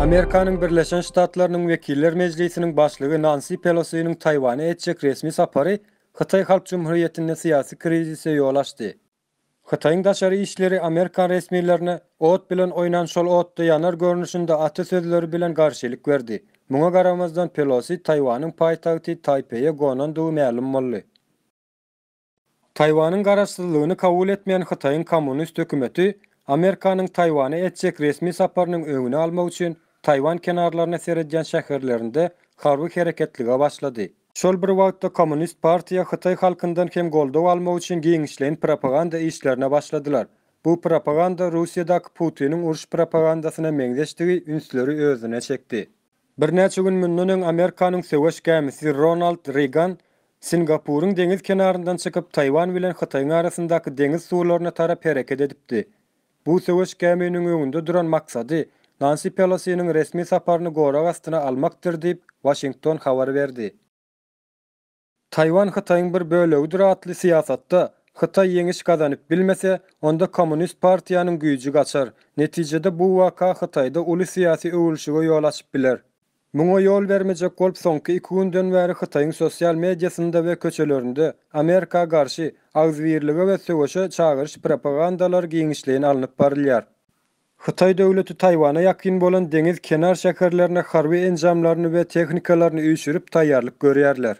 Amerikanın Birleşen Ştatlarının Vekiller Meclisinin başlığı Nancy Pelosi'nin Tayvan'a etçek resmi safari Hıtay Halk Cumhuriyeti'nin siyasi krizise yol açtı. Hıtay'ın daşarı işleri Amerikan resmilerine oot bilen oynan şol oğutta yanar görünüşünde atı sözleri bilen karşılık verdi. Muna garamazdan Pelosi Tayvan'ın payitahti Taipei'ye gonan duğu məlum mollu. Tayvan'ın garasızlığını kavul etmeyen Hıtay'ın komünist hükümeti Amerikanın Tayvan'a etçek resmi saparının önünü almak için Tayvan kenarlarına seyredilen şehirlerinde harby hereketlige başlady. Şol bir wagtda Kommunist Partiýa Hytaj halkyndan hem goldow almak üçin giňişleýin propaganda işlerine başladılar. Bu propaganda Russiýadaky Putiniň uruş propagandasyna meňzeşdigi ünsleri özüne çekti. Bir näçe gün münden Amerikanın söweş gemisi Ronald Reagan Singapurun deniz kenarından çıkıp Tayvan bilen Hıtay'ın arasındaki deniz sularına tarap hareket edipdi. Bu söweş geminin öňünde duran maksadı Nancy Pelosi'nin resmi saparını gora astına almaktır deyip Washington havar verdi. Tayvan Hıtay'ın bir bölögüdür atlı siyasatta Hıtay yeniş kazanıp bilmese onda Komünist Partiyanın gücü kaçar. Neticede bu vaka Hıtay'da ulu siyasi övülşüge yol açıp bilir. Muna yol vermece kolp sonki iki gün dönveri Hıtay'ın sosyal medyasında ve köçelöründe Amerika karşı ağzvirlige ve sövüşe çağırış propagandalar giyinişleyin alınıp barilyar. Xitay döwleti Tayvan'a yakın olan deniz kenar şäherlerine harby enjamlaryny we tehnikalaryny öýşürip taýýarlyk görýärler.